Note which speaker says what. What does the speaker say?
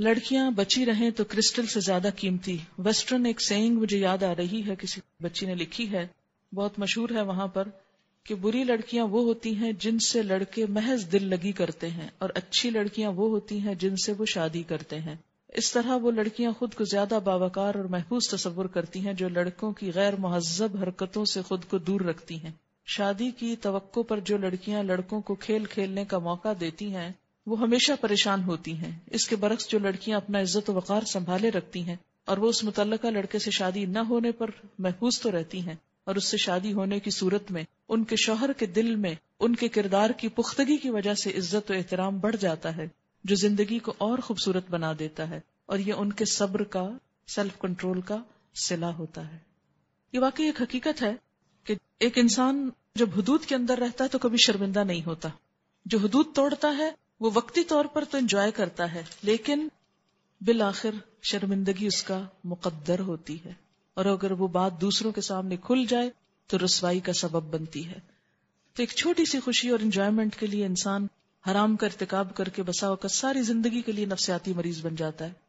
Speaker 1: लड़कियां बची रहें तो क्रिस्टल से ज्यादा कीमती वेस्टर्न एक सेइंग मुझे याद आ रही है किसी बच्ची ने लिखी है बहुत मशहूर है वहां पर कि बुरी लड़कियां वो होती हैं जिनसे लड़के महज दिल लगी करते हैं और अच्छी लड़कियां वो होती हैं जिनसे वो शादी करते हैं इस तरह वो लड़कियां खुद को ज्यादा बावाकार और महफूज तस्वुर करती हैं जो लड़कों की गैर महजब हरकतों से खुद को दूर रखती हैं शादी की तो पर जो लड़कियां लड़कों को खेल खेलने का मौका देती हैं वो हमेशा परेशान होती हैं इसके बरक्स जो लड़कियां अपना इज्जत वकार संभाले रखती हैं और वो उस मुतल लड़के से शादी न होने पर महफूज तो रहती हैं और उससे शादी होने की सूरत में उनके शोहर के दिल में उनके किरदार की पुख्तगी की वजह से इज्जत एहतराम बढ़ जाता है जो जिंदगी को और खूबसूरत बना देता है और ये उनके सब्र का सेल्फ कंट्रोल का सिला होता है ये वाकई एक हकीकत है कि एक इंसान जब हदूद के अंदर रहता है तो कभी शर्मिंदा नहीं होता जो हदूद तोड़ता है वो वक्ती तौर पर तो एंजॉय करता है लेकिन बिल आखिर शर्मिंदगी उसका मुकद्दर होती है और अगर वो बात दूसरों के सामने खुल जाए तो रसवाई का सबब बनती है तो एक छोटी सी खुशी और इंजॉयमेंट के लिए इंसान हराम का कर, करके बसाओ का सारी जिंदगी के लिए नफसियाती मरीज बन जाता है